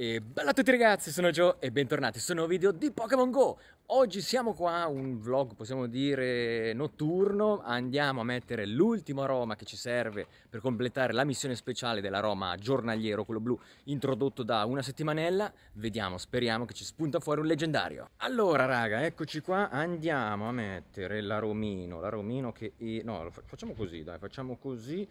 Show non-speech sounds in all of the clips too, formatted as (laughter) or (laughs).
E bella a tutti ragazzi, sono Joe e bentornati su un nuovo video di Pokémon GO! Oggi siamo qua, un vlog possiamo dire notturno, andiamo a mettere l'ultimo aroma che ci serve per completare la missione speciale dell'aroma giornaliero, quello blu, introdotto da una settimanella, vediamo, speriamo che ci spunta fuori un leggendario. Allora raga, eccoci qua, andiamo a mettere l'aromino, l'aromino che... È... no, facciamo così dai, facciamo così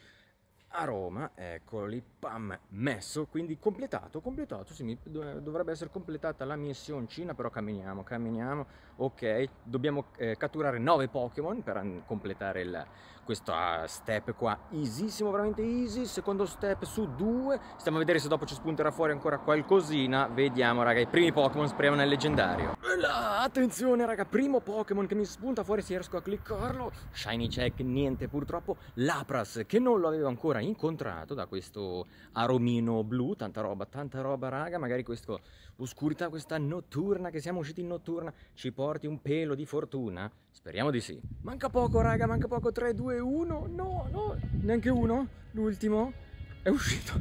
a Roma, eccolo lì, pam, messo, quindi completato, completato, sì, mi, dovrebbe essere completata la missioncina, però camminiamo, camminiamo, ok, dobbiamo eh, catturare 9 Pokémon per completare il, questo ah, step qua easyissimo veramente easy secondo step su due stiamo a vedere se dopo ci spunterà fuori ancora qualcosina vediamo raga i primi Pokémon speriamo nel leggendario Là, attenzione raga primo Pokémon che mi spunta fuori se riesco a cliccarlo shiny check niente purtroppo Lapras che non lo avevo ancora incontrato da questo aromino blu tanta roba tanta roba raga magari questa oscurità questa notturna che siamo usciti in notturna ci porti un pelo di fortuna speriamo di sì manca poco raga manca poco 3 2 due, uno, no, no, neanche uno, l'ultimo, è uscito.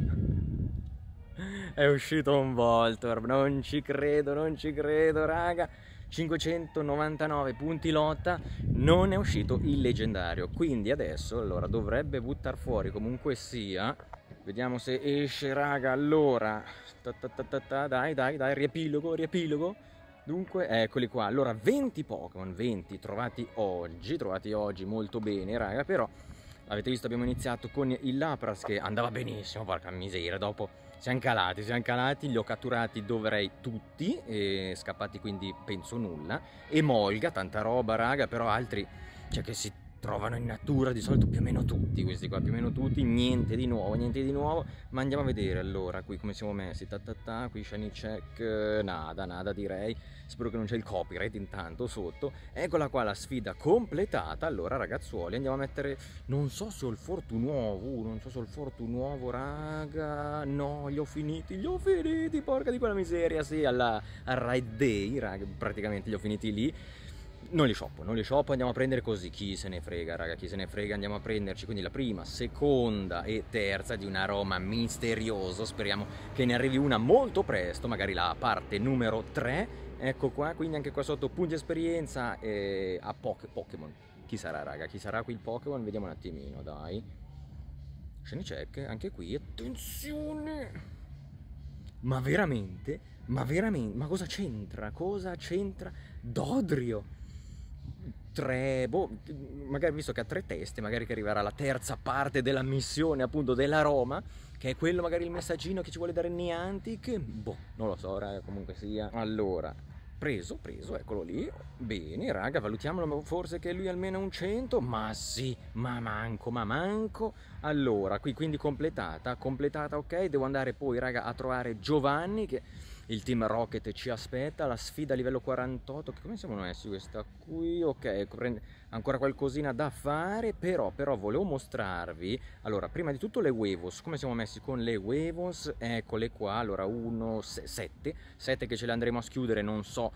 (laughs) è uscito un voltor non ci credo, non ci credo, raga. 599 punti lotta, non è uscito il leggendario. Quindi adesso, allora, dovrebbe buttare fuori comunque sia... Vediamo se esce, raga, allora... Ta, ta, ta, dai, dai, dai, riepilogo, riepilogo. Dunque, eccoli qua. Allora, 20 Pokémon, 20 trovati oggi, trovati oggi molto bene, raga, però avete visto abbiamo iniziato con il Lapras che andava benissimo, porca miseria, dopo siamo calati, siamo calati, li ho catturati dovrei tutti, e scappati quindi penso nulla, e Molga, tanta roba, raga, però altri, cioè che si trovano in natura di solito più o meno tutti questi qua, più o meno tutti, niente di nuovo, niente di nuovo, ma andiamo a vedere allora qui come siamo messi, ta ta ta, qui shiny check, nada, nada direi, spero che non c'è il copyright intanto sotto, eccola qua la sfida completata, allora ragazzuoli andiamo a mettere, non so se ho il fortu nuovo, uh, non so se ho il fortu nuovo raga, no, li ho finiti, li ho finiti, porca di quella miseria, sì, alla, al ride day raga, praticamente li ho finiti lì, non li shoppo, non li shoppo, andiamo a prendere così, chi se ne frega raga, chi se ne frega andiamo a prenderci, quindi la prima, seconda e terza di un aroma misterioso, speriamo che ne arrivi una molto presto, magari la parte numero 3, ecco qua, quindi anche qua sotto punti esperienza eh, a poche, Pokémon, chi sarà raga, chi sarà qui il Pokémon, vediamo un attimino dai, scene check, anche qui, attenzione, ma veramente, ma veramente, ma cosa c'entra, cosa c'entra Dodrio? tre, boh, magari visto che ha tre teste, magari che arriverà la terza parte della missione appunto della Roma, che è quello magari il messaggino che ci vuole dare Niantic, boh, non lo so, raga, comunque sia. Allora, preso, preso, eccolo lì, bene, raga, valutiamolo, forse che lui almeno un 100, ma sì, ma manco, ma manco. Allora, qui quindi completata, completata, ok, devo andare poi, raga, a trovare Giovanni che il team Rocket ci aspetta, la sfida a livello 48, che come siamo messi questa qui? Ok, ancora qualcosina da fare, però, però volevo mostrarvi, allora prima di tutto le Wevos, come siamo messi con le Wevos? Eccole qua, allora 1, 7, 7 che ce le andremo a schiudere, non so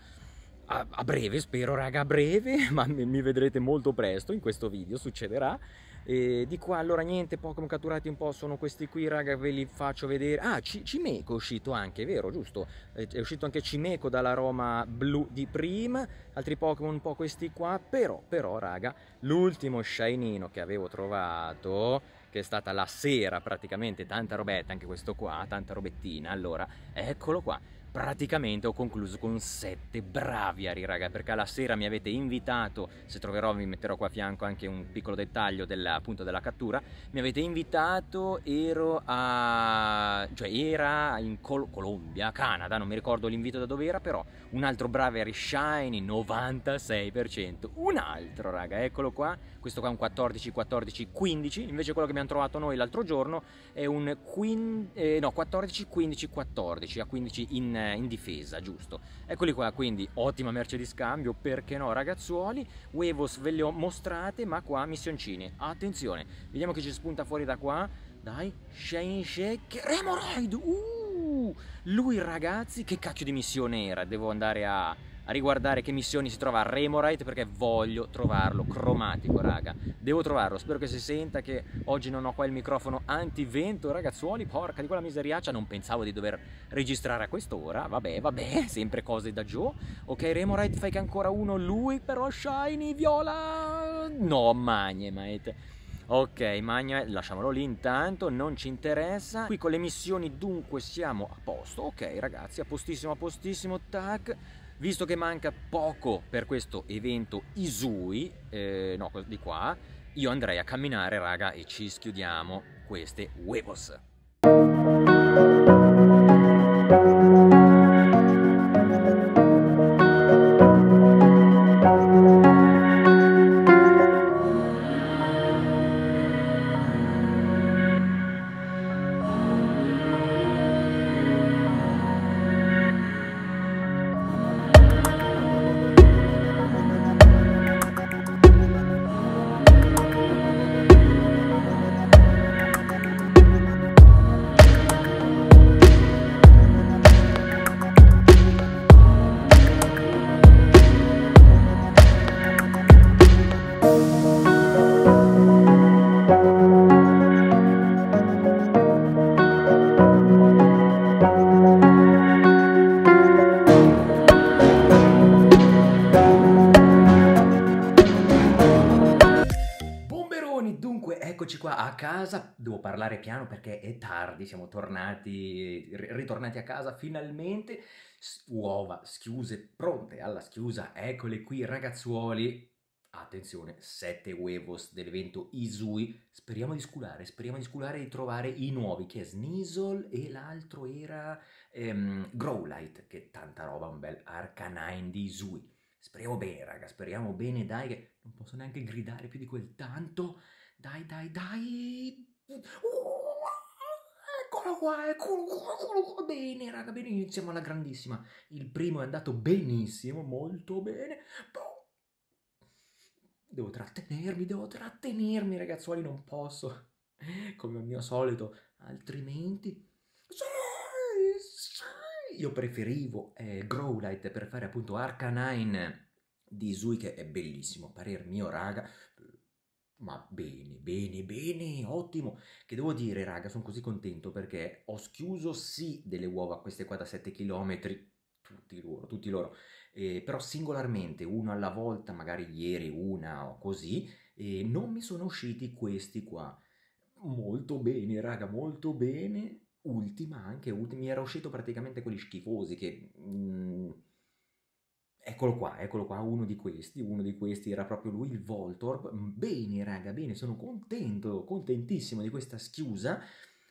a, breve, spero raga a breve, (laughs) ma mi, vedrete molto presto in questo video, succederà. E di qua allora niente, Pokémon catturati un po' sono questi qui, raga, ve li faccio vedere. Ah, Cimeco è uscito anche, vero, giusto? È uscito anche Cimeco dalla Roma blu di prima, altri Pokémon un po' questi qua, però, però, raga, l'ultimo Shinino che avevo trovato che è stata la sera praticamente, tanta robetta, anche questo qua, tanta robettina, allora eccolo qua, praticamente ho concluso con sette braviari raga perché alla sera mi avete invitato se troverò vi metterò qua a fianco anche un piccolo dettaglio della, appunto della cattura mi avete invitato ero a cioè era in Col Colombia Canada non mi ricordo l'invito da dove era però un altro braviary shiny 96% un altro raga eccolo qua questo qua è un 14 14 15 invece quello che abbiamo trovato noi l'altro giorno è un 15, eh, no, 14 15 14 a 15 in eh, in difesa, giusto. Eccoli qua, quindi ottima merce di scambio, perché no ragazzuoli, Huevos ve le ho mostrate, ma qua missioncine. attenzione, vediamo che ci spunta fuori da qua, dai, Shane Shake, Remoroid, uh! Uh, lui ragazzi, che cacchio di missione era? Devo andare a, a riguardare che missioni si trova a Remorite perché voglio trovarlo, cromatico raga. Devo trovarlo, spero che si senta che oggi non ho qua il microfono antivento, ragazzuoli, porca di quella miseriaccia, non pensavo di dover registrare a quest'ora, vabbè, vabbè, (laughs) sempre cose da Joe. Ok, Remorite fai che ancora uno, lui però Shiny, Viola, no, Magnemite. Ok, Magna, lasciamolo lì intanto, non ci interessa. Qui con le missioni dunque siamo a posto. Ok ragazzi, a postissimo, a postissimo, tac. Visto che manca poco per questo evento Isui, eh, no, di qua, io andrei a camminare, raga, e ci schiudiamo queste huevos. casa devo parlare piano perché è tardi, siamo tornati, ritornati a casa finalmente, uova schiuse pronte alla schiusa, eccole qui ragazzuoli, attenzione, 7 huevos dell'evento Isui, speriamo di sculare, speriamo di sculare e di trovare i nuovi, che è Sneasel e l'altro era ehm, Growlite, che tanta roba, un bel Arcanine di Isui. Speriamo bene, raga, speriamo bene, dai, che non posso neanche gridare più di quel tanto. Dai, dai, dai. eccolo qua, eccolo qua, eccolo qua. Bene, raga, bene, iniziamo alla grandissima. Il primo è andato benissimo, molto bene. Boh. Devo trattenermi, devo trattenermi, ragazzuoli, non posso. Come al mio solito, altrimenti... Io preferivo eh, Growlite per fare appunto Arcanine di Zui, che è bellissimo, parer mio raga, ma bene, bene, bene, ottimo. Che devo dire, raga, sono così contento perché ho schiuso sì delle uova queste qua da 7 km, tutti loro, tutti loro, eh, però singolarmente, uno alla volta, magari ieri una o così, eh, non mi sono usciti questi qua. Molto bene, raga, molto bene. Ultima anche, ultima. mi era uscito praticamente quelli schifosi che... Mm, Eccolo qua, eccolo qua, uno di questi, uno di questi era proprio lui, il Voltorb. Bene raga, bene, sono contento, contentissimo di questa schiusa.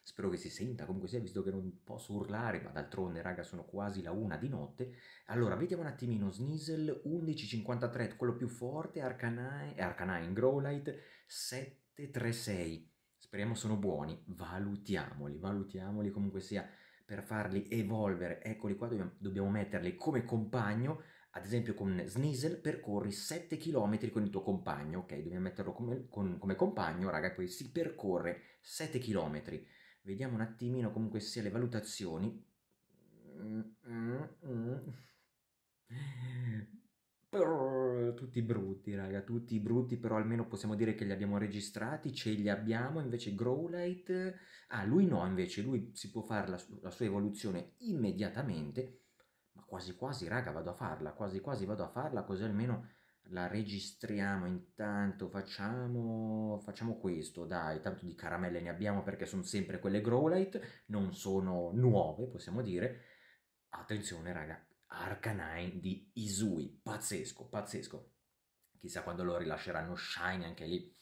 Spero che si senta, comunque sia, visto che non posso urlare, ma d'altronde raga sono quasi la una di notte. Allora, vediamo un attimino, Sneasel 11.53, quello più forte, Arcanine, eh, Arcanine Growlite 736. Speriamo sono buoni, valutiamoli, valutiamoli comunque sia per farli evolvere. Eccoli qua, dobbiamo, dobbiamo metterli come compagno ad esempio con Sneasel percorri 7 km con il tuo compagno, ok? Dobbiamo metterlo come, con, come compagno, raga, poi si percorre 7 km. Vediamo un attimino comunque sia le valutazioni. tutti brutti, raga, tutti brutti, però almeno possiamo dire che li abbiamo registrati, ce li abbiamo, invece Growlite... Ah, lui no, invece, lui si può fare la, la sua evoluzione immediatamente ma quasi quasi raga vado a farla, quasi quasi vado a farla così almeno la registriamo intanto, facciamo, facciamo questo, dai, tanto di caramelle ne abbiamo perché sono sempre quelle Growlite, non sono nuove possiamo dire, attenzione raga, Arcanine di Isui, pazzesco, pazzesco, chissà quando lo rilasceranno Shine anche lì,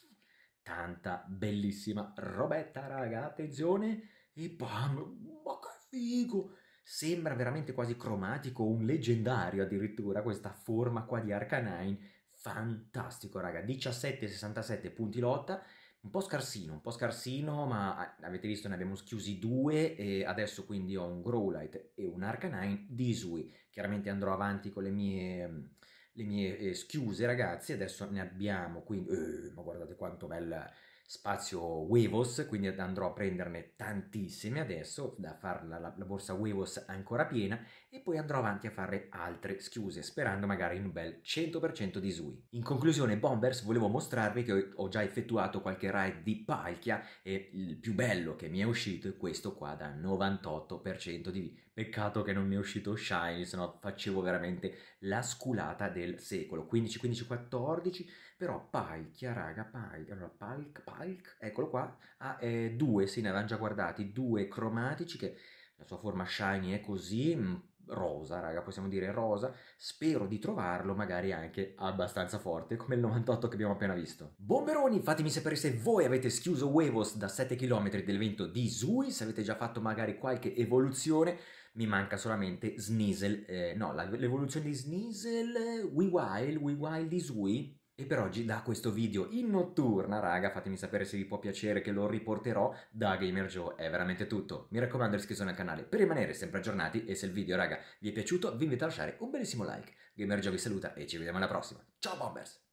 tanta bellissima robetta raga, attenzione, e bam, ma che figo! Sembra veramente quasi cromatico, un leggendario addirittura, questa forma qua di Arcanine. Fantastico, raga. 17,67 punti lotta. Un po' scarsino, un po' scarsino, ma ah, avete visto ne abbiamo schiusi due e adesso quindi ho un Growlite e un Arcanine Disui. Chiaramente andrò avanti con le mie le mie eh, schiuse ragazzi adesso ne abbiamo quindi eh, ma guardate quanto bella spazio Wevos, quindi andrò a prenderne tantissime adesso, da fare la, la, la, borsa Wevos ancora piena e poi andrò avanti a fare altre schiuse, sperando magari in un bel 100% di SUI. In conclusione, Bombers, volevo mostrarvi che ho, ho già effettuato qualche ride di Palchia e il più bello che mi è uscito è questo qua da 98% di Peccato che non mi è uscito Shiny, se no facevo veramente la sculata del secolo. 15, 15, 14, però Palkia, raga, Palkia, allora Palk, Palk, eccolo qua, ha ah, eh, due, sì, ne avevamo già guardati, due cromatici che la sua forma Shiny è così, mm, rosa, raga, possiamo dire rosa. Spero di trovarlo magari anche abbastanza forte, come il 98 che abbiamo appena visto. Bomberoni, fatemi sapere se voi avete schiuso Huevos da 7 km dell'evento di Zui, se avete già fatto magari qualche evoluzione mi manca solamente Sneasel, eh, no, la, l'evoluzione di Sneasel, We Wild, We Wild is We, e per oggi da questo video in notturna, raga, fatemi sapere se vi può piacere che lo riporterò, da Gamer Joe è veramente tutto. Mi raccomando iscrivetevi al canale per rimanere sempre aggiornati e se il video, raga, vi è piaciuto vi invito a lasciare un bellissimo like. Gamer Joe vi saluta e ci vediamo alla prossima. Ciao Bombers!